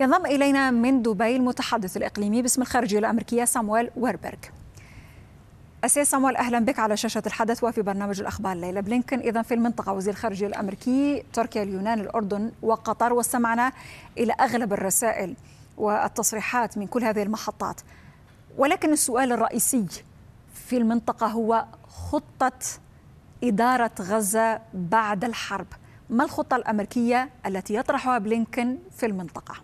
ينضم إلينا من دبي المتحدث الإقليمي باسم الخارجية الأمريكية سامويل ويربرغ السيد سامويل أهلا بك على شاشة الحدث وفي برنامج الأخبار الليلة بلينكن إذا في المنطقة وزير الخارجية الأمريكي تركيا اليونان الأردن وقطر واستمعنا إلى أغلب الرسائل والتصريحات من كل هذه المحطات ولكن السؤال الرئيسي في المنطقة هو خطة إدارة غزة بعد الحرب ما الخطة الأمريكية التي يطرحها بلينكن في المنطقة؟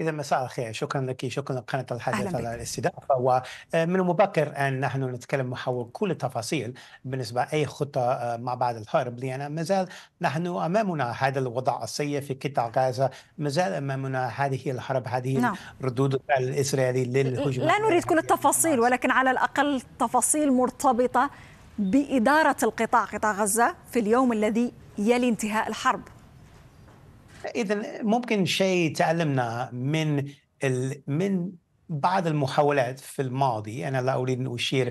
إذا مساء الخير شكرا لك شكرا لقناة الحدث على الاستضافة ومن آه، المبكر أن نحن نتكلم حول كل التفاصيل بالنسبة أي خطة آه، مع بعد الحرب لأن مازال نحن أمامنا هذا الوضع السيء في قطاع غزة مازال أمامنا هذه الحرب هذه نعم. ردود الفعل الإسرائيلي للهجوم لا نريد كل التفاصيل ولكن على الأقل تفاصيل مرتبطة بإدارة القطاع قطاع غزة في اليوم الذي يلي انتهاء الحرب اذا ممكن شيء تعلمناه من ال... من بعض المحاولات في الماضي انا لا اريد ان اشير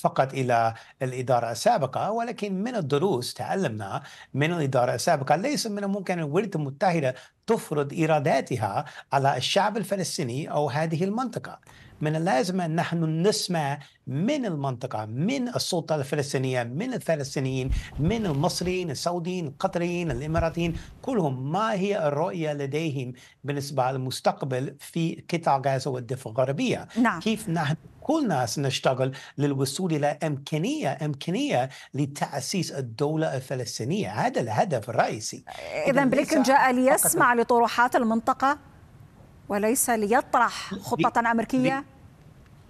فقط الى الاداره السابقه ولكن من الدروس تعلمنا من الاداره السابقه ليس من الممكن ان الولايات المتحده تفرض إيراداتها على الشعب الفلسطيني أو هذه المنطقة من اللازم أن نحن نسمع من المنطقة من السلطة الفلسطينية من الفلسطينيين من المصريين السعوديين القطريين الإماراتيين كلهم ما هي الرؤية لديهم بالنسبة للمستقبل في قطاع غزة والضفة الغربية نعم. كيف نحن كل ناس نشتغل للوصول إلى إمكانية إمكانية لتأسيس الدولة الفلسطينية هذا الهدف الرئيسي إذا بلكن جاء ليسمع لطروحات المنطقة وليس ليطرح خطة أمريكية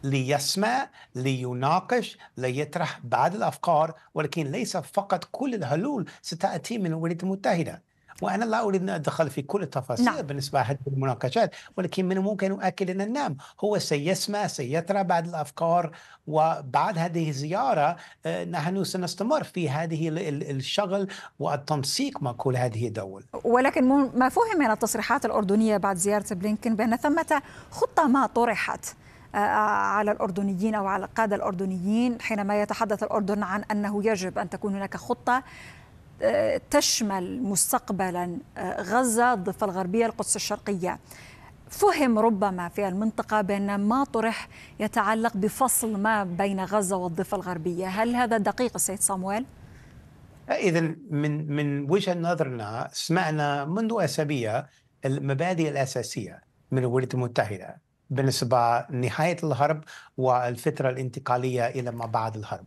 ليسمع ليناقش ليطرح بعض الأفكار ولكن ليس فقط كل الحلول ستأتي من الولايات المتحدة وانا لا اريد ان ادخل في كل التفاصيل نعم. بالنسبه لهذه المناقشات ولكن من الممكن اؤكد ان النام هو سيسمع سيترى بعض الافكار وبعد هذه الزياره آه، نحن سنستمر في هذه الشغل والتنسيق مع كل هذه الدول ولكن ما فهم من التصريحات الاردنيه بعد زياره بلينكن بان ثمه خطه ما طرحت آه، على الأردنيين أو على القادة الأردنيين حينما يتحدث الأردن عن أنه يجب أن تكون هناك خطة تشمل مستقبلا آه، غزة الضفة الغربية القدس الشرقية فهم ربما في المنطقة بأن ما طرح يتعلق بفصل ما بين غزة والضفة الغربية هل هذا دقيق سيد صامويل؟ إذا من من وجهة نظرنا سمعنا منذ أسابيع المبادئ الأساسية من الولايات المتحدة بالنسبة لنهاية الحرب والفترة الانتقالية إلى ما بعد الحرب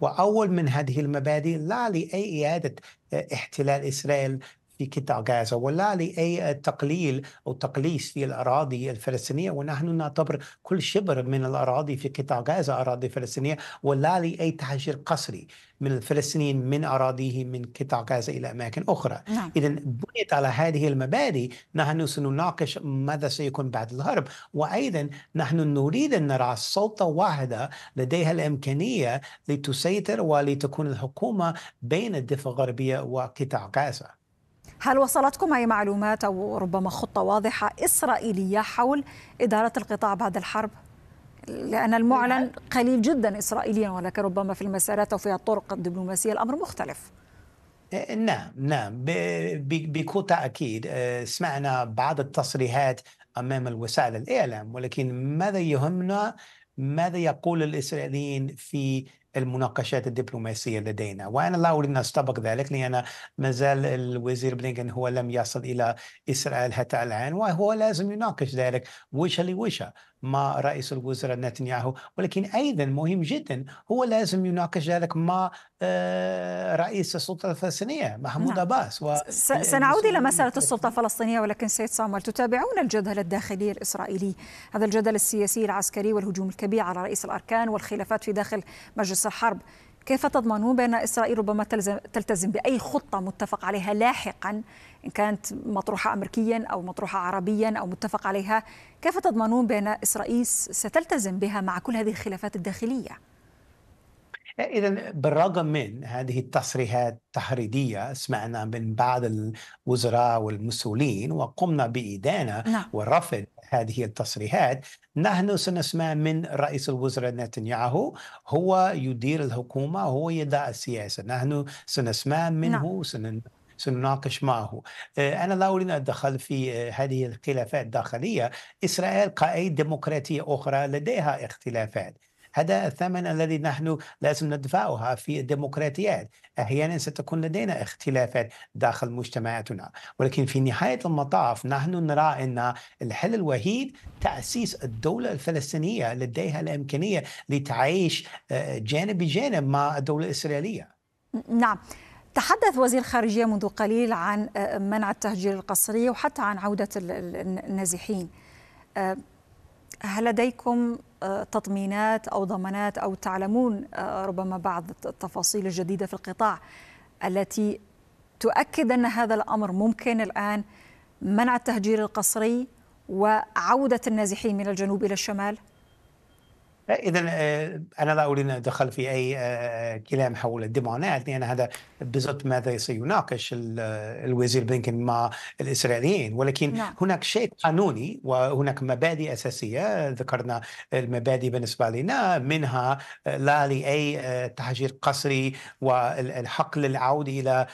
وأول من هذه المبادئ لا لأي إعادة آه، احتلال إسرائيل في قطاع غزة ولا لأي تقليل أو تقليص في الأراضي الفلسطينية ونحن نعتبر كل شبر من الأراضي في قطاع غزة أراضي فلسطينية ولا لأي تهجير قسري من الفلسطينيين من أراضيهم من قطاع غزة إلى أماكن أخرى نعم. إذا بنيت على هذه المبادئ نحن سنناقش ماذا سيكون بعد الهرب وأيضا نحن نريد أن نرى سلطة واحدة لديها الإمكانية لتسيطر ولتكون الحكومة بين الضفة الغربية وقطاع غزة هل وصلتكم أي معلومات أو ربما خطة واضحة إسرائيلية حول إدارة القطاع بعد الحرب؟ لأن المعلن قليل جدا إسرائيليا ولكن ربما في المسارات أو في الطرق الدبلوماسية الأمر مختلف إيه، نعم نعم بكل تأكيد إيه، سمعنا بعض التصريحات أمام وسائل الإعلام ولكن ماذا يهمنا ماذا يقول الإسرائيليين في المناقشات الدبلوماسية لدينا وأنا لا أريد أن أستبق ذلك لأن ما زال الوزير بلينكن هو لم يصل إلى إسرائيل حتى الآن وهو لازم يناقش ذلك وجه لوجه مع رئيس الوزراء نتنياهو ولكن أيضا مهم جدا هو لازم يناقش ذلك مع آه، رئيس السلطة الفلسطينية محمود نعم. عباس و... سنعود إلى مسألة السلطة الفلسطينية ولكن سيد سامر تتابعون الجدل الداخلي الإسرائيلي هذا الجدل السياسي العسكري والهجوم الكبير على رئيس الأركان والخلافات في داخل مجلس الحرب كيف تضمنون بأن إسرائيل ربما تلتزم بأي خطة متفق عليها لاحقا إن كانت مطروحة أمريكيا أو مطروحة عربيا أو متفق عليها كيف تضمنون بأن إسرائيل ستلتزم بها مع كل هذه الخلافات الداخلية؟ إذا بالرغم من هذه التصريحات التحريضية سمعنا من بعض الوزراء والمسؤولين وقمنا بإدانة نعم. ورفض هذه التصريحات نحن سنسمع من رئيس الوزراء نتنياهو هو يدير الحكومة هو يدعى السياسة نحن سنسمع منه نعم. سن... سنناقش معه آه، أنا لا أريد أن أدخل في آه، هذه الخلافات الداخلية إسرائيل قائد ديمقراطية أخرى لديها اختلافات هذا الثمن الذي نحن لازم ندفعها في الديمقراطيات أحيانا ستكون لدينا اختلافات داخل مجتمعاتنا ولكن في نهاية المطاف نحن نرى أن الحل الوحيد تأسيس الدولة الفلسطينية لديها الإمكانية لتعيش آه، جانب بجانب مع الدولة الإسرائيلية نعم تحدث وزير الخارجية منذ قليل عن آه، منع التهجير القسري وحتى عن عودة النازحين آه، هل لديكم آه، تطمينات أو ضمانات أو تعلمون آه، ربما بعض التفاصيل الجديدة في القطاع التي تؤكد أن هذا الأمر ممكن الآن منع التهجير القسري وعودة النازحين من الجنوب إلى الشمال؟ اذا آه، انا لا اريد ان ادخل في اي آه، آه، كلام حول الديمونات لان هذا بالضبط ماذا سيناقش الوزير بلينكن مع الاسرائيليين ولكن لا. نعم. هناك شيء قانوني وهناك مبادئ اساسيه ذكرنا المبادئ بالنسبه لنا منها لا لاي تهجير قسري والحق للعودة الى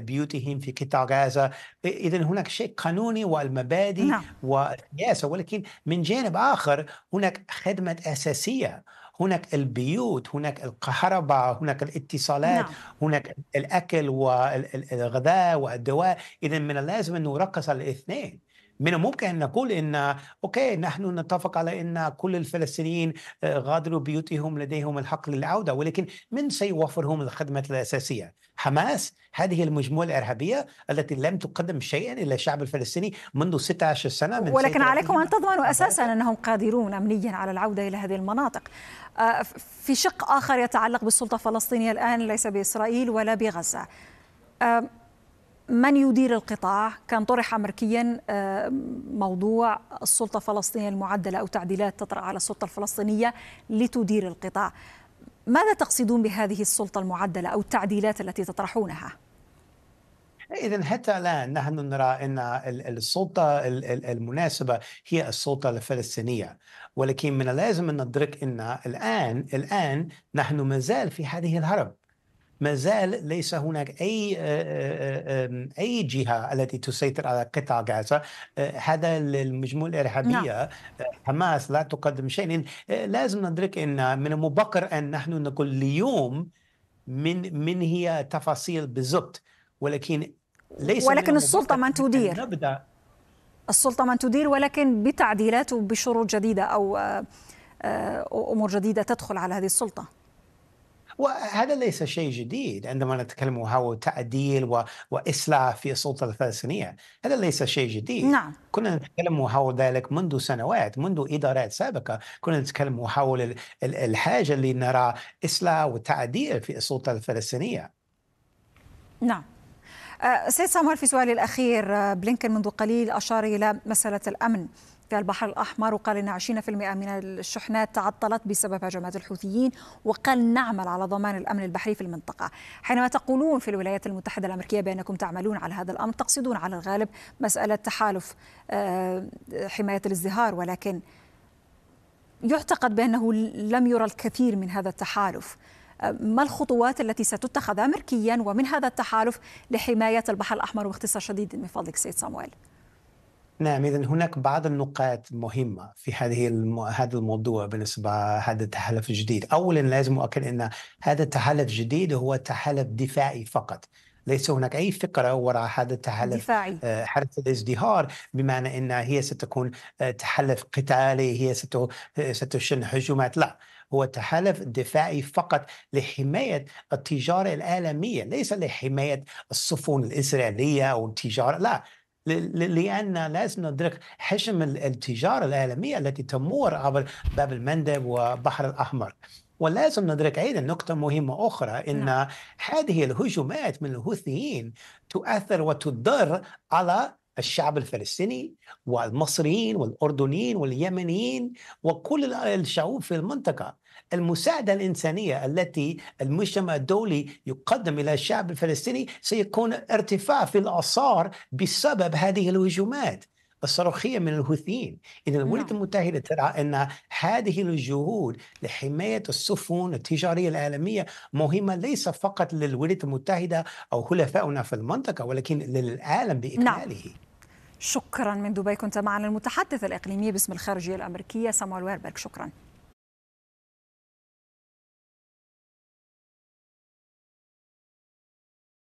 بيوتهم في قطاع غزه اذا هناك شيء قانوني والمبادئ نعم. والسياسه ولكن من جانب اخر هناك خدمه اساسيه البيئية هناك البيوت هناك الكهرباء هناك الاتصالات نعم. هناك الأكل والغذاء والدواء إذا من اللازم أن نركز على الاثنين من الممكن أن نقول أن أوكي نحن نتفق على أن كل الفلسطينيين آه، غادروا بيوتهم لديهم الحق للعودة ولكن من سيوفرهم الخدمات الأساسية حماس هذه المجموعة الإرهابية التي لم تقدم شيئا إلى الشعب الفلسطيني منذ 16 سنة من ولكن عليكم أن تضمنوا أساسا أنهم قادرون أمنيا على العودة إلى هذه المناطق آه، في شق آخر يتعلق بالسلطة الفلسطينية الآن ليس بإسرائيل ولا بغزة من يدير القطاع كان طرح أمريكيا آه، موضوع السلطة الفلسطينية المعدلة أو تعديلات تطرأ على السلطة الفلسطينية لتدير القطاع ماذا تقصدون بهذه السلطة المعدلة أو التعديلات التي تطرحونها؟ إذا حتى الآن نحن نرى أن السلطة المناسبة هي السلطة الفلسطينية ولكن من اللازم أن ندرك أن الآن الآن نحن ما زال في هذه الهرب ما زال ليس هناك اي آه، آه، آه، اي جهه التي تسيطر على قطاع غزه هذا المجموعه الارهابيه نعم. حماس لا تقدم شيء لازم ندرك ان من المبكر ان نحن نقول اليوم من من هي تفاصيل بالضبط ولكن ليس ولكن السلطه من تدير نبدا السلطه من تدير ولكن بتعديلات وبشروط جديده او امور جديده تدخل على هذه السلطه وهذا ليس شيء جديد عندما نتكلم هو تعديل و... وإصلاح في السلطة الفلسطينية هذا ليس شيء جديد نعم. كنا نتكلم حول ذلك منذ سنوات منذ إدارات سابقة كنا نتكلم حول الحاجة اللي نرى إصلاح وتعديل في السلطة الفلسطينية نعم آه، سيد سامر في سؤالي الأخير آه، بلينكن منذ قليل أشار إلى مسألة الأمن في البحر الأحمر وقال إن 20% من الشحنات تعطلت بسبب هجمات الحوثيين وقال نعمل على ضمان الأمن البحري في المنطقة حينما تقولون في الولايات المتحدة الأمريكية بأنكم تعملون على هذا الأمر تقصدون على الغالب مسألة تحالف آه، حماية الازدهار ولكن يعتقد بأنه لم يرى الكثير من هذا التحالف آه، ما الخطوات التي ستتخذ أمريكيا ومن هذا التحالف لحماية البحر الأحمر واختصار شديد من فضلك سيد سامويل؟ نعم إذا هناك بعض النقاط مهمة في هذه المو... هذا الموضوع بالنسبة هذا التحالف الجديد أولا لازم أؤكد أن هذا التحالف الجديد هو تحالف دفاعي فقط ليس هناك اي فكره وراء هذا التحالف دفاعي. حركه آه، الازدهار بمعنى أن هي ستكون آه، تحالف قتالي هي ستشن هجومات لا هو تحالف دفاعي فقط لحماية التجارة العالمية ليس لحماية السفن الإسرائيلية أو التجارة لا لأن لازم ندرك حجم التجارة العالمية التي تمر عبر باب المندب وبحر الأحمر ولازم ندرك أيضا نقطة مهمة أخرى إن نعم. هذه الهجمات من الهوثيين تؤثر وتضر على الشعب الفلسطيني والمصريين والأردنيين واليمنيين وكل الشعوب في المنطقة المساعدة الإنسانية التي المجتمع الدولي يقدم إلى الشعب الفلسطيني سيكون ارتفاع في الآثار بسبب هذه الهجومات الصاروخية من الهوثيين إذا الولايات نعم. المتحدة ترى أن هذه الجهود لحماية السفن التجارية العالمية مهمة ليس فقط للولايات المتحدة أو حلفائنا في المنطقة ولكن للعالم نعم. بإكماله نعم. شكرا من دبي كنت معنا المتحدث الإقليمي باسم الخارجية الأمريكية سامويل ويربرغ شكرا